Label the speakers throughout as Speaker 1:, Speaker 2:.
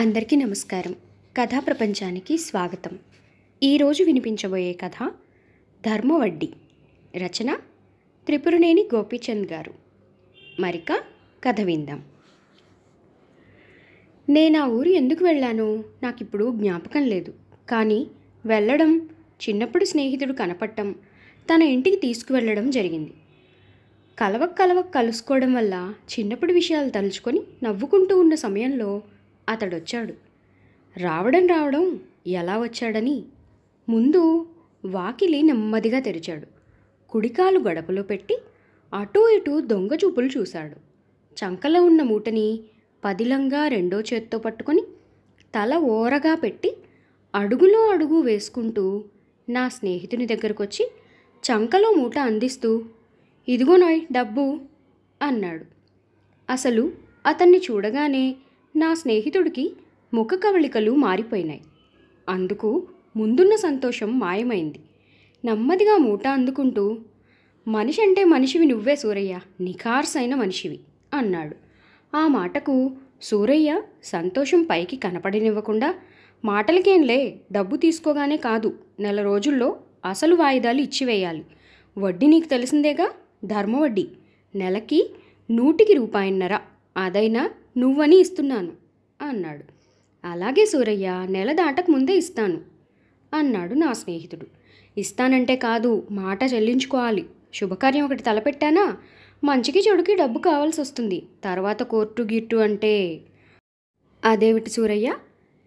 Speaker 1: అందరికీ నమస్కారం కథా ప్రపంచానికి స్వాగతం ఈరోజు వినిపించబోయే కథ ధర్మవడ్డీ రచన త్రిపురనేని గోపీచంద్ గారు మరిక కథ విందాం నేను ఆ ఊరు ఎందుకు వెళ్ళానో ఇప్పుడు జ్ఞాపకం లేదు కానీ వెళ్ళడం చిన్నప్పుడు స్నేహితుడు కనపట్టం తన ఇంటికి తీసుకువెళ్ళడం జరిగింది కలవక్ కలవక్ కలుసుకోవడం వల్ల చిన్నప్పుడు విషయాలు తలుచుకొని నవ్వుకుంటూ ఉన్న సమయంలో అతడొచ్చాడు రావడం రావడం ఎలా వచ్చాడని ముందు వాకిలి నెమ్మదిగా తెరిచాడు కుడికాలు గడపలో పెట్టి అటూ ఇటూ దొంగ చూపులు చూశాడు చంకలో ఉన్న మూటని పదిలంగా రెండో చేత్తో పట్టుకొని తల ఓరగా పెట్టి అడుగులో అడుగు వేసుకుంటూ నా స్నేహితుని దగ్గరకొచ్చి చంకలో మూట అందిస్తూ ఇదిగోనాయ్ డబ్బు అన్నాడు అసలు అతన్ని చూడగానే నా స్నేహితుడికి ముఖ కవళికలు మారిపోయినాయి అందుకు ముందున్న సంతోషం మాయమైంది నెమ్మదిగా మూట అందుకుంటూ మనిషి అంటే మనిషివి నువ్వే సూరయ్య నిఖార్సైన మనిషివి అన్నాడు ఆ మాటకు సూరయ్య సంతోషం పైకి కనపడనివ్వకుండా మాటలకేంలే డబ్బు తీసుకోగానే కాదు నెల రోజుల్లో అసలు వాయిదాలు ఇచ్చివేయాలి వడ్డీ నీకు తెలిసిందేగా ధర్మ వడ్డీ నెలకి నూటికి రూపాయిన్నర అదైనా నువ్వని ఇస్తున్నాను అన్నాడు అలాగే సూరయ్య నెల దాటక ముందే ఇస్తాను అన్నాడు నా స్నేహితుడు ఇస్తానంటే కాదు మాట చెల్లించుకోవాలి శుభకార్యం ఒకటి తలపెట్టానా మంచికి చెడుకి డబ్బు కావాల్సి వస్తుంది తర్వాత కోర్టు గిట్టు అంటే అదేమిటి సూరయ్య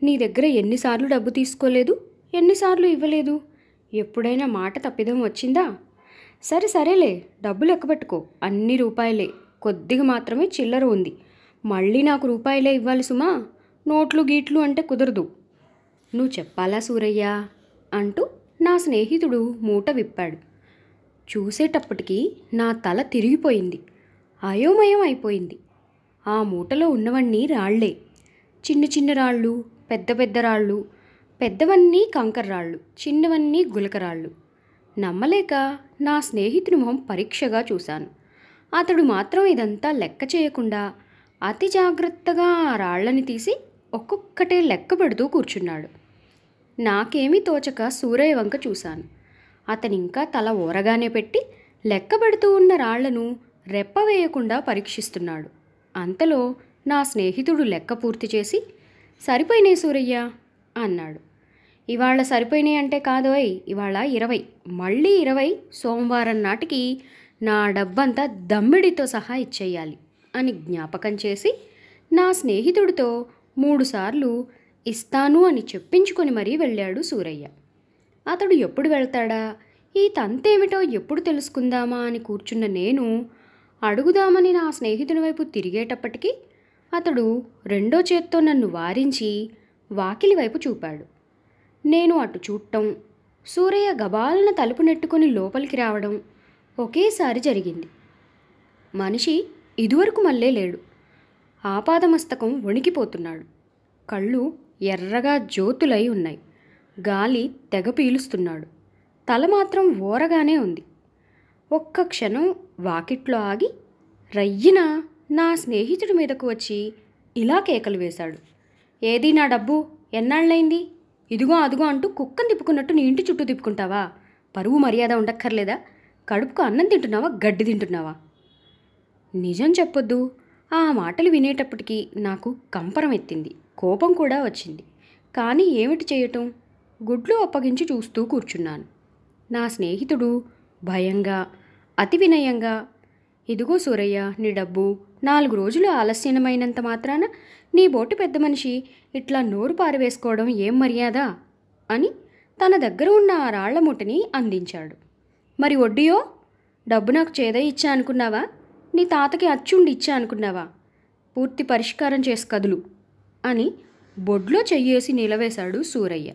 Speaker 1: నీ దగ్గర ఎన్నిసార్లు డబ్బు తీసుకోలేదు ఎన్నిసార్లు ఇవ్వలేదు ఎప్పుడైనా మాట తప్పిదం వచ్చిందా సరే సరేలే డబ్బు లెక్కబెట్టుకో అన్ని రూపాయలే కొద్దిగా మాత్రమే చిల్లర ఉంది మళ్ళీ నాకు రూపాయలే ఇవ్వాలి సుమా నోట్లు గీట్లు అంటే కుదరదు నువ్వు చెప్పాలా సూరయ్య అంటూ నా స్నేహితుడు మూట విప్పాడు చూసేటప్పటికి నా తల తిరిగిపోయింది అయోమయం అయిపోయింది ఆ మూటలో ఉన్నవన్నీ రాళ్లే చిన్న చిన్న రాళ్ళు పెద్ద పెద్ద రాళ్ళు పెద్దవన్నీ కంకర రాళ్ళు చిన్నవన్నీ గులకరాళ్ళు నమ్మలేక నా స్నేహితుని మొహం పరీక్షగా చూశాను అతడు మాత్రం ఇదంతా లెక్క చేయకుండా అతి జాగ్రత్తగా ఆ రాళ్లని తీసి ఒక్కొక్కటే లెక్క పెడుతూ కూర్చున్నాడు నాకేమీ తోచక సూరయ్య వంక చూశాను అతనింకా తల ఊరగానే పెట్టి లెక్క పెడుతూ ఉన్న రాళ్లను రెప్ప వేయకుండా పరీక్షిస్తున్నాడు అంతలో నా స్నేహితుడు లెక్క పూర్తి చేసి సరిపోయినాయి సూరయ్య అన్నాడు ఇవాళ సరిపోయినాయి అంటే కాదోయ్ ఇవాళ ఇరవై మళ్ళీ ఇరవై సోమవారం నాటికి నా డబ్బంతా దమ్మిడితో సహా ఇచ్చేయాలి అని జ్ఞాపకం చేసి నా స్నేహితుడితో మూడుసార్లు ఇస్తాను అని చెప్పించుకొని మరీ వెళ్ళాడు సూరయ్య అతడు ఎప్పుడు వెళ్తాడా ఈ తంతేమిటో ఎప్పుడు తెలుసుకుందామా అని కూర్చున్న నేను అడుగుదామని నా స్నేహితుని వైపు తిరిగేటప్పటికీ అతడు రెండో చేత్తో నన్ను వారించి వాకిలి వైపు చూపాడు నేను అటు చూడటం సూరయ్య గబాలన తలుపు నెట్టుకొని లోపలికి రావడం ఒకేసారి జరిగింది మనిషి ఇదివరకు మళ్ళీ లేడు ఆపాదమస్తకం వణికిపోతున్నాడు కళ్ళు ఎర్రగా జ్యోతులై ఉన్నాయి గాలి తెగ పీలుస్తున్నాడు తల మాత్రం ఓరగానే ఉంది ఒక్క క్షణం వాకిట్లో ఆగి రయ్యిన నా స్నేహితుడి మీదకు వచ్చి ఇలా కేకలు వేశాడు ఏది నా డబ్బు ఎన్నాళ్ళైంది ఇదిగో అదిగో అంటూ కుక్కను తిప్పుకున్నట్టు నీ ఇంటి చుట్టూ తిప్పుకుంటావా పరువు మర్యాద ఉండక్కర్లేదా కడుపుకు అన్నం తింటున్నావా గడ్డి తింటున్నావా నిజం చెప్పొద్దు ఆ మాటలు వినేటప్పటికీ నాకు కంపరం ఎత్తింది కోపం కూడా వచ్చింది కానీ ఏమిటి చేయటం గుడ్లు అప్పగించి చూస్తూ కూర్చున్నాను నా స్నేహితుడు భయంగా అతి వినయంగా ఇదిగో సూరయ్య నీ డబ్బు నాలుగు రోజులు ఆలస్యమైనంత మాత్రాన నీ బోటు పెద్ద మనిషి ఇట్లా నోరు పారవేసుకోవడం ఏం మర్యాద అని తన దగ్గర ఉన్న ఆ రాళ్ల ముట్టని అందించాడు మరి వడ్డీయో డబ్బు నాకు చేద ఇచ్చా అనుకున్నావా నీ తాతకి అచ్చుండి ఇచ్చా అనుకున్నావా పూర్తి పరిష్కారం చేసి కదులు అని బొడ్లో చెయ్యేసి నిలవేశాడు సూరయ్య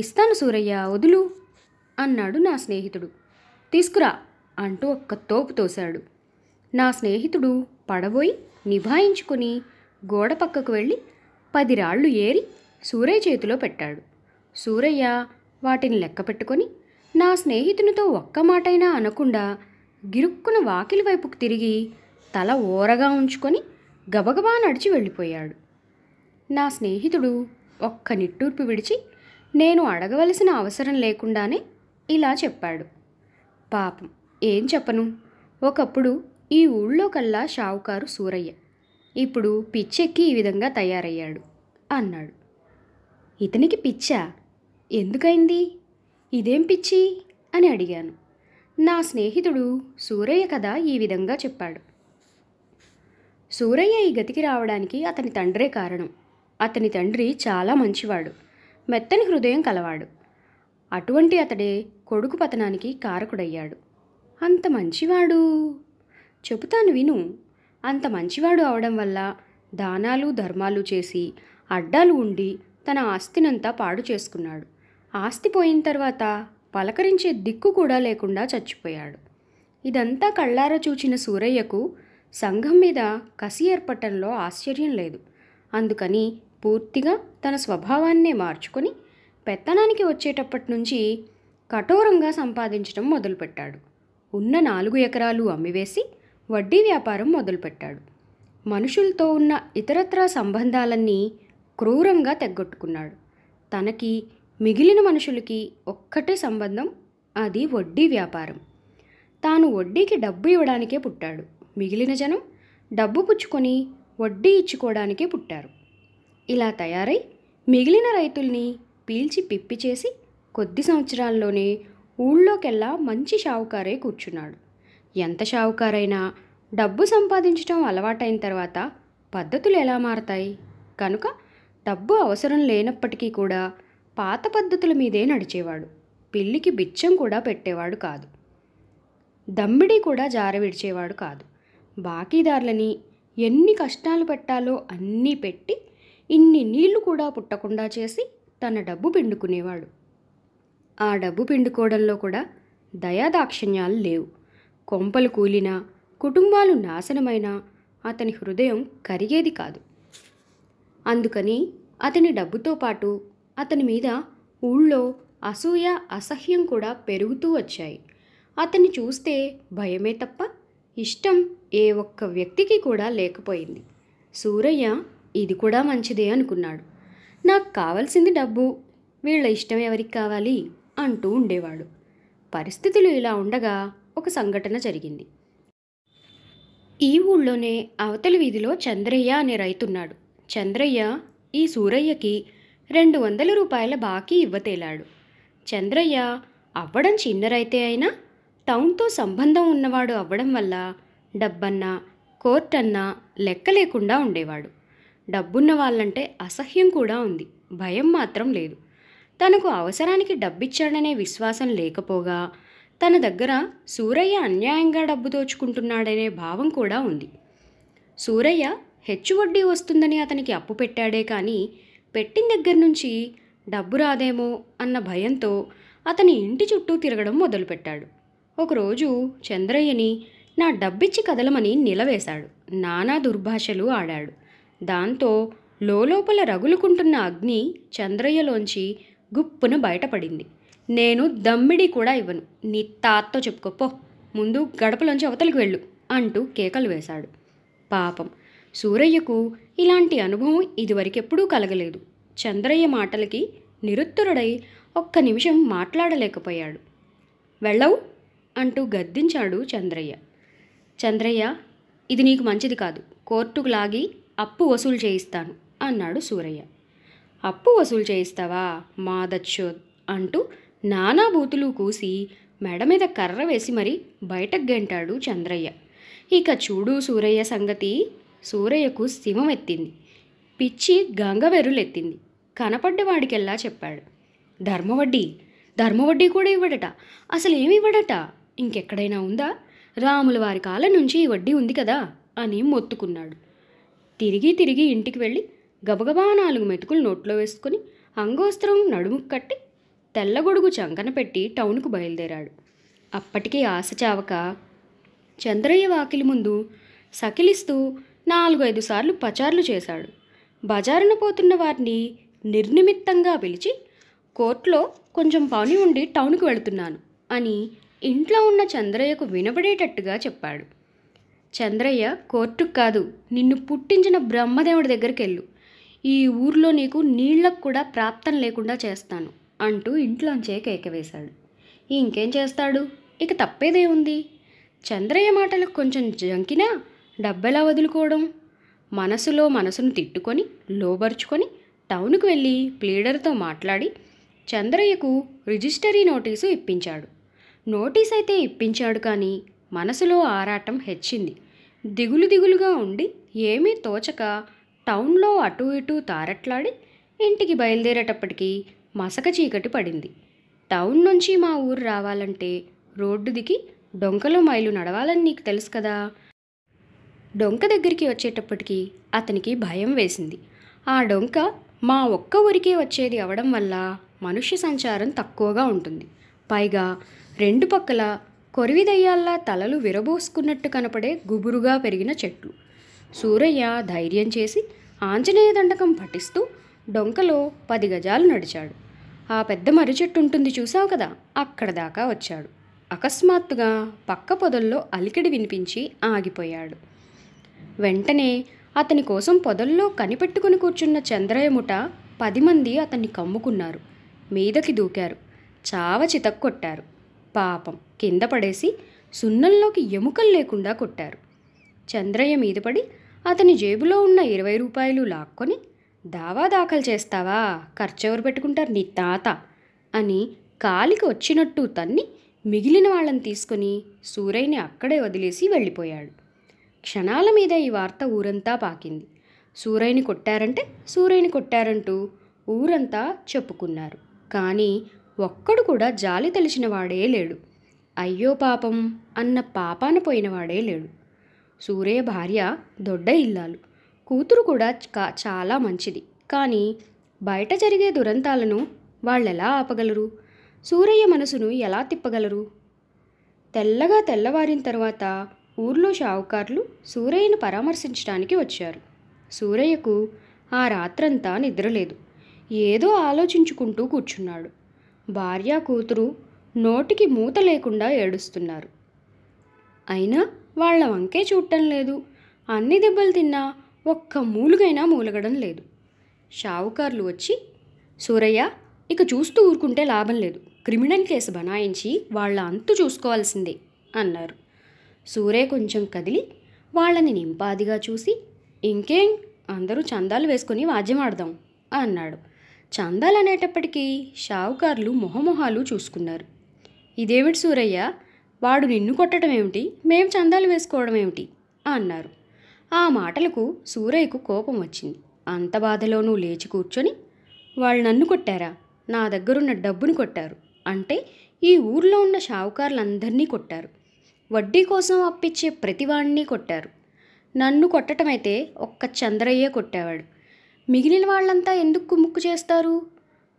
Speaker 1: ఇస్తాను సూరయ్య వదులు అన్నాడు నా స్నేహితుడు తీసుకురా అంటూ ఒక్క తోపు తోశాడు నా స్నేహితుడు పడబోయి నిభాయించుకుని గోడ పక్కకు వెళ్ళి పది రాళ్ళు ఏరి సూరయ్య చేతిలో పెట్టాడు సూరయ్య వాటిని లెక్క పెట్టుకొని నా స్నేహితునితో ఒక్క మాటైనా అనకుండా గిరుక్కున వాకిలి వైపుకు తిరిగి తల ఓరగా ఉంచుకొని గబగబా నడిచి వెళ్ళిపోయాడు నా స్నేహితుడు ఒక్క నిట్టూర్పు విడిచి నేను అడగవలసిన అవసరం లేకుండానే ఇలా చెప్పాడు పాపం ఏం చెప్పను ఒకప్పుడు ఈ ఊళ్ళో కల్లా షావుకారు సూరయ్య ఇప్పుడు పిచ్చెక్కి ఈ విధంగా తయారయ్యాడు అన్నాడు ఇతనికి పిచ్చా ఎందుకైంది ఇదేం పిచ్చి అని అడిగాను నా స్నేహితుడు సూరయ్య కథ ఈ విధంగా చెప్పాడు సూరయ్య ఈ గతికి రావడానికి అతని తండ్రే కారణం అతని తండ్రి చాలా మంచివాడు మెత్తని హృదయం కలవాడు అటువంటి అతడే కొడుకు పతనానికి కారకుడయ్యాడు అంత మంచివాడు చెబుతాను విను అంత మంచివాడు అవడం వల్ల దానాలు ధర్మాలు చేసి అడ్డాలు ఉండి తన ఆస్తినంతా పాడు చేసుకున్నాడు ఆస్తి పోయిన తర్వాత పలకరించే దిక్కు కూడా లేకుండా చచ్చిపోయాడు ఇదంతా కళ్ళార చూచిన సూరయ్యకు సంఘం మీద కసి ఏర్పడటంలో ఆశ్చర్యం లేదు అందుకని పూర్తిగా తన స్వభావాన్నే మార్చుకొని పెత్తనానికి వచ్చేటప్పటి నుంచి కఠోరంగా సంపాదించడం మొదలుపెట్టాడు ఉన్న నాలుగు ఎకరాలు అమ్మివేసి వడ్డీ వ్యాపారం మొదలుపెట్టాడు మనుషులతో ఉన్న ఇతరత్రా సంబంధాలన్నీ క్రూరంగా తెగ్గొట్టుకున్నాడు తనకి మిగిలిన మనుషులకి ఒక్కటే సంబంధం అది వడ్డీ వ్యాపారం తాను వడ్డీకి డబ్బు ఇవ్వడానికే పుట్టాడు మిగిలిన జనం డబ్బు పుచ్చుకొని వడ్డీ ఇచ్చుకోవడానికే పుట్టారు ఇలా తయారై మిగిలిన రైతుల్ని పీల్చి పిప్పి చేసి కొద్ది సంవత్సరాల్లోనే ఊళ్ళోకెల్లా మంచి షావుకారే కూర్చున్నాడు ఎంత షావుకారైనా డబ్బు సంపాదించడం అలవాటైన తర్వాత పద్ధతులు ఎలా మారతాయి కనుక డబ్బు అవసరం లేనప్పటికీ కూడా పాత పద్ధతుల మీదే నడిచేవాడు పెళ్ళికి బిచ్చం కూడా పెట్టేవాడు కాదు దమ్మిడి కూడా జారవిడిచేవాడు కాదు బాకీదారులని ఎన్ని కష్టాలు పెట్టాలో అన్నీ పెట్టి ఇన్ని నీళ్లు కూడా పుట్టకుండా చేసి తన డబ్బు పిండుకునేవాడు ఆ డబ్బు పిండుకోవడంలో కూడా దయాదాక్షిణ్యాలు లేవు కొంపలు కూలినా కుటుంబాలు నాశనమైనా అతని హృదయం కరిగేది కాదు అందుకని అతని డబ్బుతో పాటు అతని మీద ఊళ్ళో అసూయ అసహ్యం కూడా పెరుగుతూ వచ్చాయి అతన్ని చూస్తే భయమే తప్ప ఇష్టం ఏ ఒక్క వ్యక్తికి కూడా లేకపోయింది సూరయ్య ఇది కూడా మంచిదే అనుకున్నాడు నాకు కావలసింది డబ్బు వీళ్ళ ఇష్టం ఎవరికి కావాలి అంటూ ఉండేవాడు పరిస్థితులు ఇలా ఉండగా ఒక సంఘటన జరిగింది ఈ ఊళ్ళోనే అవతలి వీధిలో చంద్రయ్య అనే రైతున్నాడు చంద్రయ్య ఈ సూరయ్యకి రెండు వందల రూపాయల బాకీ ఇవ్వతేలాడు చంద్రయ్య అవ్వడం చిన్నరైతే అయినా టౌన్తో సంబంధం ఉన్నవాడు అవ్వడం వల్ల డబ్బన్నా కోర్టన్నా లెక్క లేకుండా ఉండేవాడు డబ్బున్న వాళ్ళంటే అసహ్యం కూడా ఉంది భయం మాత్రం లేదు తనకు అవసరానికి డబ్బిచ్చాడనే విశ్వాసం లేకపోగా తన దగ్గర సూరయ్య అన్యాయంగా డబ్బు దోచుకుంటున్నాడనే భావం కూడా ఉంది సూరయ్య హెచ్చు వడ్డీ వస్తుందని అతనికి అప్పు పెట్టాడే కానీ పెట్టిన దగ్గర నుంచి డబ్బు రాదేమో అన్న భయంతో అతని ఇంటి చుట్టూ తిరగడం మొదలుపెట్టాడు ఒకరోజు చంద్రయ్యని నా డబ్బిచ్చి కదలమని నిలవేశాడు నానా దుర్భాషలు ఆడాడు దాంతో లోపల రగులుకుంటున్న అగ్ని చంద్రయ్యలోంచి గుప్పున బయటపడింది నేను దమ్మిడి కూడా ఇవ్వను నీ తాత్తో చెప్పుకోపో ముందు గడపలోంచి అవతలికి వెళ్ళు అంటూ కేకలు వేశాడు పాపం సూరయ్యకు ఇలాంటి అనుభవం ఇదివరకెప్పుడూ కలగలేదు చంద్రయ్య మాటలకి నిరుత్తరుడై ఒక్క నిమిషం మాట్లాడలేకపోయాడు వెళ్ళవు అంటూ గద్దించాడు చంద్రయ్య చంద్రయ్య ఇది నీకు మంచిది కాదు కోర్టుకు లాగి అప్పు వసూలు చేయిస్తాను అన్నాడు సూరయ్య అప్పు వసూలు చేయిస్తావా మాదచ్చోద్ అంటూ నానా బూతులు కూసి మెడ మీద కర్ర వేసి మరీ బయటకు గెంటాడు చంద్రయ్య ఇక చూడు సూరయ్య సంగతి సూరయ్యకు ఎత్తింది పిచ్చి గంగవెర్రులెత్తింది కనపడ్డవాడికెల్లా చెప్పాడు ధర్మవడ్డీ ధర్మవడ్డీ కూడా ఇవ్వడట అసలు ఏమి ఇవ్వడట ఇంకెక్కడైనా ఉందా రాముల వారి కాలం నుంచి ఈ వడ్డీ ఉంది కదా అని మొత్తుకున్నాడు తిరిగి తిరిగి ఇంటికి వెళ్ళి గబగబా నాలుగు మెతుకులు నోట్లో వేసుకుని అంగోస్త్రం నడుముకు కట్టి తెల్లగొడుగు చంకన పెట్టి టౌన్కు బయలుదేరాడు అప్పటికీ ఆశ చావక చంద్రయ్య వాకిలి ముందు సకిలిస్తూ నాలుగు ఐదు సార్లు పచార్లు చేశాడు బజారున పోతున్న వారిని నిర్నిమిత్తంగా పిలిచి కోర్టులో కొంచెం పని ఉండి టౌన్కి వెళుతున్నాను అని ఇంట్లో ఉన్న చంద్రయ్యకు వినబడేటట్టుగా చెప్పాడు చంద్రయ్య కోర్టుకు కాదు నిన్ను పుట్టించిన బ్రహ్మదేవుడి దగ్గరికి వెళ్ళు ఈ ఊర్లో నీకు నీళ్లకు కూడా ప్రాప్తం లేకుండా చేస్తాను అంటూ ఇంట్లోంచే కేక వేశాడు ఇంకేం చేస్తాడు ఇక తప్పేదే ఉంది చంద్రయ్య మాటలకు కొంచెం జంకినా డబ్బెలా వదులుకోవడం మనసులో మనసును తిట్టుకొని లోబరుచుకొని టౌన్కు వెళ్ళి ప్లీడర్తో మాట్లాడి చంద్రయ్యకు రిజిస్టరీ నోటీసు ఇప్పించాడు నోటీస్ అయితే ఇప్పించాడు కానీ మనసులో ఆరాటం హెచ్చింది దిగులు దిగులుగా ఉండి ఏమీ తోచక టౌన్లో అటు ఇటు తారట్లాడి ఇంటికి బయలుదేరేటప్పటికీ మసక చీకటి పడింది టౌన్ నుంచి మా ఊరు రావాలంటే రోడ్డు దిగి డొంకలో మైలు నడవాలని నీకు తెలుసు కదా డొంక దగ్గరికి వచ్చేటప్పటికి అతనికి భయం వేసింది ఆ డొంక మా ఒక్క ఊరికే వచ్చేది అవడం వల్ల మనుష్య సంచారం తక్కువగా ఉంటుంది పైగా రెండు పక్కల కొరివిదయ్యాల్లా తలలు విరబోసుకున్నట్టు కనపడే గుబురుగా పెరిగిన చెట్లు సూరయ్య ధైర్యం చేసి ఆంజనేయ దండకం పఠిస్తూ డొంకలో పది గజాలు నడిచాడు ఆ పెద్ద మర్రి చెట్టు ఉంటుంది చూసావు కదా అక్కడ దాకా వచ్చాడు అకస్మాత్తుగా పక్క పొదల్లో అలికిడి వినిపించి ఆగిపోయాడు వెంటనే అతని కోసం పొదల్లో కనిపెట్టుకుని కూర్చున్న చంద్రయముట పది మంది అతన్ని కమ్ముకున్నారు మీదకి దూకారు చావ చితక్కొట్టారు పాపం కింద పడేసి సున్నంలోకి ఎముకలు లేకుండా కొట్టారు చంద్రయ్య మీద పడి అతని జేబులో ఉన్న ఇరవై రూపాయలు లాక్కొని దావా దాఖలు చేస్తావా ఖర్చెవరు పెట్టుకుంటారు నీ తాత అని కాలికి వచ్చినట్టు తన్ని మిగిలిన వాళ్ళని తీసుకుని సూరయ్యని అక్కడే వదిలేసి వెళ్ళిపోయాడు క్షణాల మీద ఈ వార్త ఊరంతా పాకింది సూరయ్యని కొట్టారంటే సూరయ్యని కొట్టారంటూ ఊరంతా చెప్పుకున్నారు కానీ ఒక్కడు కూడా జాలి తెలిసిన వాడే లేడు అయ్యో పాపం అన్న పాపాన పోయినవాడే లేడు సూరయ్య భార్య దొడ్డ ఇల్లాలు కూతురు కూడా చాలా మంచిది కానీ బయట జరిగే దురంతాలను వాళ్ళెలా ఆపగలరు సూరయ్య మనసును ఎలా తిప్పగలరు తెల్లగా తెల్లవారిన తర్వాత ఊర్లో షావుకార్లు సూరయ్యను పరామర్శించడానికి వచ్చారు సూరయ్యకు ఆ రాత్రంతా నిద్రలేదు ఏదో ఆలోచించుకుంటూ కూర్చున్నాడు భార్య కూతురు నోటికి మూత లేకుండా ఏడుస్తున్నారు అయినా వాళ్ళ వంకే చూడటం లేదు అన్ని దెబ్బలు తిన్నా ఒక్క మూలుగైనా మూలగడం లేదు షావుకార్లు వచ్చి సూరయ్య ఇక చూస్తూ ఊరుకుంటే లాభం లేదు క్రిమినల్ కేసు బనాయించి వాళ్ళ అంతు చూసుకోవాల్సిందే అన్నారు సూరే కొంచెం కదిలి వాళ్ళని నింపాదిగా చూసి ఇంకేం అందరూ చందాలు వేసుకుని వాద్యం ఆడదాం అన్నాడు చందాలు అనేటప్పటికీ షావుకారులు మొహమొహాలు చూసుకున్నారు ఇదేమిటి సూరయ్య వాడు నిన్ను కొట్టడం ఏమిటి మేం చందాలు వేసుకోవడం ఏమిటి అన్నారు ఆ మాటలకు సూరయ్యకు కోపం వచ్చింది అంత బాధలోనూ లేచి కూర్చొని వాళ్ళు నన్ను కొట్టారా నా దగ్గరున్న డబ్బును కొట్టారు అంటే ఈ ఊర్లో ఉన్న షావుకారులందరినీ కొట్టారు వడ్డీ కోసం అప్పిచ్చే ప్రతివాణ్ణి కొట్టారు నన్ను కొట్టటమైతే ఒక్క చంద్రయ్యే కొట్టేవాడు మిగిలిన వాళ్ళంతా ఎందుకు కుమ్ముక్కు చేస్తారు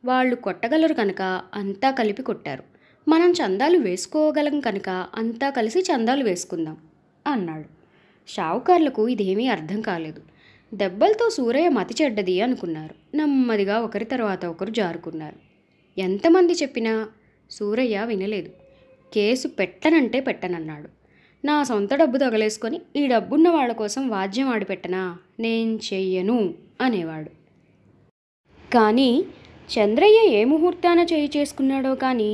Speaker 1: వాళ్ళు కొట్టగలరు కనుక అంతా కలిపి కొట్టారు మనం చందాలు వేసుకోగలం కనుక అంతా కలిసి చందాలు వేసుకుందాం అన్నాడు షావుకార్లకు ఇదేమీ అర్థం కాలేదు దెబ్బలతో సూరయ్య మతి చెడ్డది అనుకున్నారు నెమ్మదిగా ఒకరి తర్వాత ఒకరు జారుకున్నారు ఎంతమంది చెప్పినా సూరయ్య వినలేదు కేసు పెట్టనంటే పెట్టనన్నాడు నా సొంత డబ్బు తగలేసుకొని ఈ డబ్బున్న వాళ్ళ కోసం వాద్యం ఆడిపెట్టనా నేను చెయ్యను అనేవాడు కానీ చంద్రయ్య ఏ ముహూర్తాన చేయి చేసుకున్నాడో కానీ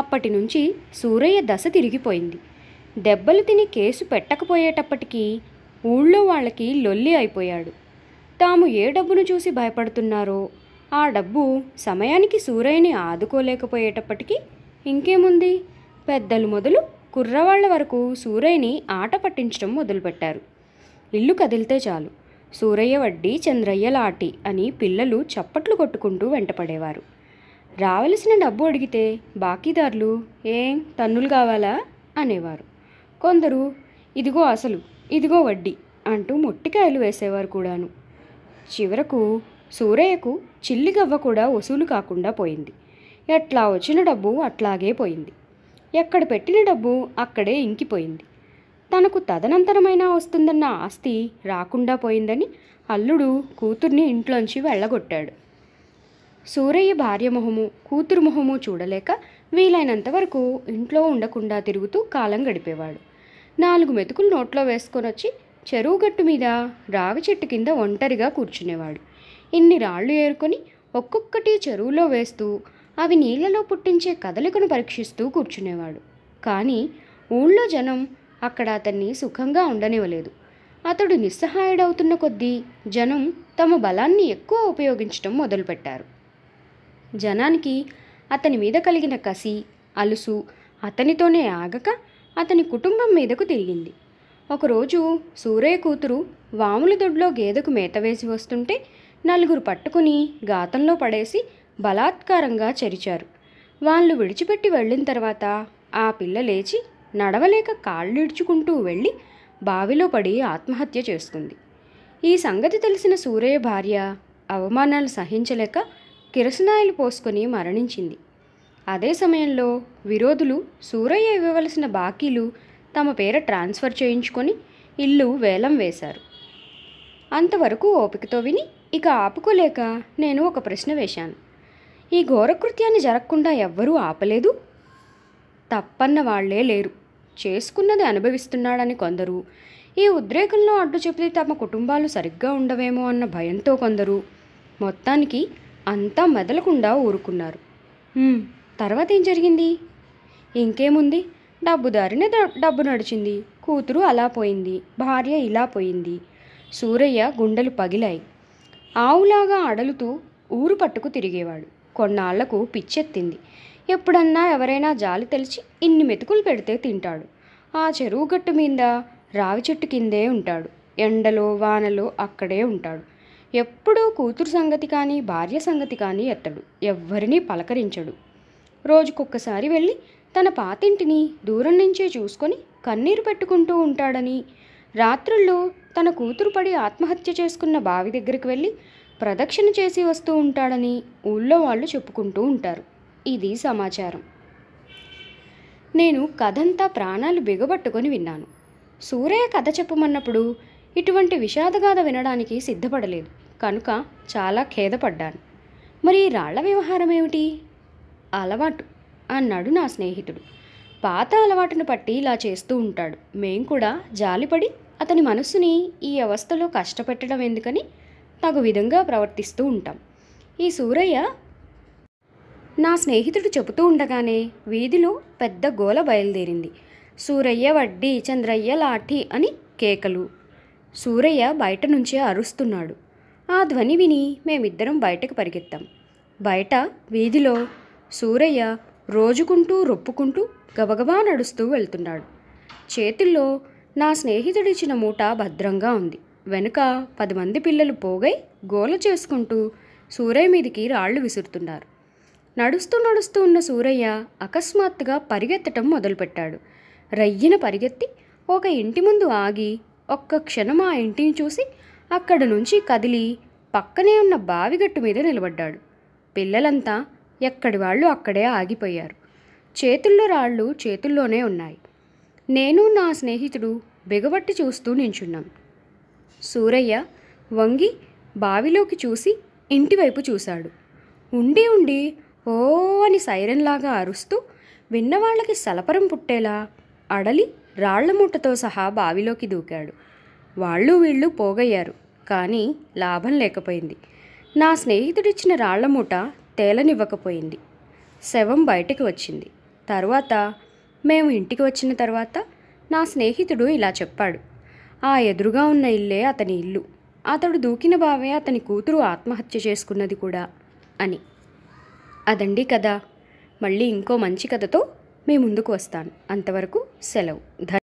Speaker 1: అప్పటి నుంచి సూరయ్య దశ తిరిగిపోయింది దెబ్బలు తిని కేసు పెట్టకపోయేటప్పటికీ ఊళ్ళో వాళ్ళకి లొల్లి అయిపోయాడు తాము ఏ డబ్బును చూసి భయపడుతున్నారో ఆ డబ్బు సమయానికి సూరయ్యని ఆదుకోలేకపోయేటప్పటికీ ఇంకేముంది పెద్దలు మొదలు కుర్రవాళ్ల వరకు సూరయ్యని ఆట పట్టించడం మొదలుపెట్టారు ఇల్లు కదిలితే చాలు సూరయ్య వడ్డీ చంద్రయ్య లాటి అని పిల్లలు చప్పట్లు కొట్టుకుంటూ వెంటపడేవారు రావలసిన డబ్బు అడిగితే బాకీదారులు ఏం తన్నులు కావాలా అనేవారు కొందరు ఇదిగో అసలు ఇదిగో వడ్డీ అంటూ మొట్టికాయలు వేసేవారు కూడాను చివరకు సూరయ్యకు చిల్లిగవ్వ కూడా వసూలు కాకుండా పోయింది ఎట్లా వచ్చిన డబ్బు అట్లాగే పోయింది ఎక్కడ పెట్టిన డబ్బు అక్కడే ఇంకిపోయింది తనకు తదనంతరమైనా వస్తుందన్న ఆస్తి రాకుండా పోయిందని అల్లుడు కూతుర్ని ఇంట్లోంచి వెళ్ళగొట్టాడు సూరయ్య భార్య మొహము కూతురు మొహము చూడలేక వీలైనంత వరకు ఇంట్లో ఉండకుండా తిరుగుతూ కాలం గడిపేవాడు నాలుగు మెతుకులు నోట్లో వేసుకొని వచ్చి చెరువు గట్టు మీద రావి చెట్టు కింద ఒంటరిగా కూర్చునేవాడు ఇన్ని రాళ్ళు ఏరుకొని ఒక్కొక్కటి చెరువులో వేస్తూ అవి నీళ్లలో పుట్టించే కదలికను పరీక్షిస్తూ కూర్చునేవాడు కానీ ఊళ్ళో జనం అక్కడ అతన్ని సుఖంగా ఉండనివ్వలేదు అతడు నిస్సహాయుడవుతున్న కొద్దీ జనం తమ బలాన్ని ఎక్కువ ఉపయోగించడం మొదలుపెట్టారు జనానికి అతని మీద కలిగిన కసి అలుసు అతనితోనే ఆగక అతని కుటుంబం మీదకు తిరిగింది ఒకరోజు సూరయ్య కూతురు వాముల దొడ్లో గేదెకు మేత వేసి వస్తుంటే నలుగురు పట్టుకుని గాతంలో పడేసి బలాత్కారంగా చరిచారు వాళ్ళు విడిచిపెట్టి వెళ్ళిన తర్వాత ఆ పిల్ల లేచి నడవలేక కాళ్ళిడ్చుకుంటూ వెళ్ళి బావిలో పడి ఆత్మహత్య చేసుకుంది ఈ సంగతి తెలిసిన సూరయ్య భార్య అవమానాలు సహించలేక కిరసనాయిలు పోసుకొని మరణించింది అదే సమయంలో విరోధులు సూరయ్య ఇవ్వవలసిన బాకీలు తమ పేర ట్రాన్స్ఫర్ చేయించుకొని ఇల్లు వేలం వేశారు అంతవరకు ఓపికతో విని ఇక ఆపుకోలేక నేను ఒక ప్రశ్న వేశాను ఈ ఘోరకృత్యాన్ని జరగకుండా ఎవ్వరూ ఆపలేదు తప్పన్న వాళ్లే లేరు చేసుకున్నది అనుభవిస్తున్నాడని కొందరు ఈ ఉద్రేకంలో అడ్డు చెబితే తమ కుటుంబాలు సరిగ్గా ఉండవేమో అన్న భయంతో కొందరు మొత్తానికి అంతా మెదలకుండా ఊరుకున్నారు తర్వాత ఏం జరిగింది ఇంకేముంది డబ్బు దారినే డబ్బు నడిచింది కూతురు అలా పోయింది భార్య ఇలా పోయింది సూరయ్య గుండెలు పగిలాయి ఆవులాగా అడలుతూ ఊరు పట్టుకు తిరిగేవాడు కొన్నాళ్లకు పిచ్చెత్తింది ఎప్పుడన్నా ఎవరైనా జాలి తెలిసి ఇన్ని మెతుకులు పెడితే తింటాడు ఆ చెరువు గట్టు మీద రావి చెట్టు కిందే ఉంటాడు ఎండలో వానలో అక్కడే ఉంటాడు ఎప్పుడూ కూతురు సంగతి కానీ భార్య సంగతి కానీ ఎత్తడు ఎవ్వరినీ పలకరించడు రోజుకొక్కసారి వెళ్ళి తన పాతింటిని దూరం నుంచే చూసుకొని కన్నీరు పెట్టుకుంటూ ఉంటాడని రాత్రుల్లో తన కూతురు పడి ఆత్మహత్య చేసుకున్న బావి దగ్గరికి వెళ్ళి ప్రదక్షిణ చేసి వస్తూ ఉంటాడని ఊళ్ళో వాళ్ళు చెప్పుకుంటూ ఉంటారు ఇది సమాచారం నేను కథంతా ప్రాణాలు బిగబట్టుకొని విన్నాను సూరయ్య కథ చెప్పమన్నప్పుడు ఇటువంటి విషాదగాథ వినడానికి సిద్ధపడలేదు కనుక చాలా ఖేదపడ్డాను మరి రాళ్ల వ్యవహారం ఏమిటి అలవాటు అన్నాడు నా స్నేహితుడు పాత అలవాటును పట్టి ఇలా చేస్తూ ఉంటాడు మేం కూడా జాలిపడి అతని మనస్సుని ఈ అవస్థలో కష్టపెట్టడం ఎందుకని తగు విధంగా ప్రవర్తిస్తూ ఉంటాం ఈ సూరయ్య నా స్నేహితుడు చెబుతూ ఉండగానే వీధిలో పెద్ద గోల బయలుదేరింది సూరయ్య వడ్డీ చంద్రయ్య లాఠీ అని కేకలు సూరయ్య బయట నుంచే అరుస్తున్నాడు ఆ ధ్వని విని మేమిద్దరం బయటకు పరిగెత్తాం బయట వీధిలో సూరయ్య రోజుకుంటూ రొప్పుకుంటూ గబగబా నడుస్తూ వెళ్తున్నాడు చేతుల్లో నా స్నేహితుడిచ్చిన మూట భద్రంగా ఉంది వెనుక పది మంది పిల్లలు పోగై గోల చేసుకుంటూ సూరయ్య మీదికి రాళ్లు విసురుతున్నారు నడుస్తూ నడుస్తూ ఉన్న సూరయ్య అకస్మాత్తుగా పరిగెత్తటం మొదలుపెట్టాడు రయ్యన పరిగెత్తి ఒక ఇంటి ముందు ఆగి ఒక్క క్షణం ఆ ఇంటిని చూసి అక్కడ నుంచి కదిలి పక్కనే ఉన్న బావిగట్టు మీద నిలబడ్డాడు పిల్లలంతా ఎక్కడి వాళ్ళు అక్కడే ఆగిపోయారు చేతుల్లో రాళ్ళు చేతుల్లోనే ఉన్నాయి నేను నా స్నేహితుడు బిగబట్టి చూస్తూ నించున్నాం సూరయ్య వంగి బావిలోకి చూసి ఇంటివైపు చూశాడు ఉండి ఉండి ఓ అని సైరన్లాగా అరుస్తూ విన్నవాళ్ళకి సలపరం పుట్టేలా అడలి రాళ్ల మూటతో సహా బావిలోకి దూకాడు వాళ్ళు వీళ్ళు పోగయ్యారు కానీ లాభం లేకపోయింది నా స్నేహితుడిచ్చిన రాళ్ల మూట తేలనివ్వకపోయింది శవం బయటకు వచ్చింది తర్వాత మేము ఇంటికి వచ్చిన తర్వాత నా స్నేహితుడు ఇలా చెప్పాడు ఆ ఎదురుగా ఉన్న ఇల్లే అతని ఇల్లు అతడు దూకిన బావే అతని కూతురు ఆత్మహత్య చేసుకున్నది కూడా అని అదండి కదా మళ్ళీ ఇంకో మంచి కథతో మీ ముందుకు వస్తాను అంతవరకు సెలవు